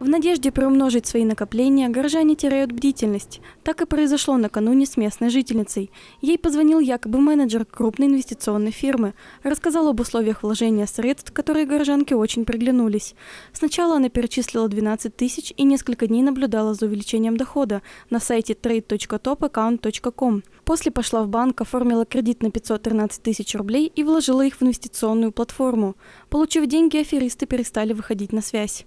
В надежде приумножить свои накопления горожане теряют бдительность. Так и произошло накануне с местной жительницей. Ей позвонил якобы менеджер крупной инвестиционной фирмы, рассказал об условиях вложения средств, которые горожанке очень приглянулись. Сначала она перечислила 12 тысяч и несколько дней наблюдала за увеличением дохода на сайте trade.topaccount.com. После пошла в банк, оформила кредит на 513 тысяч рублей и вложила их в инвестиционную платформу. Получив деньги, аферисты перестали выходить на связь.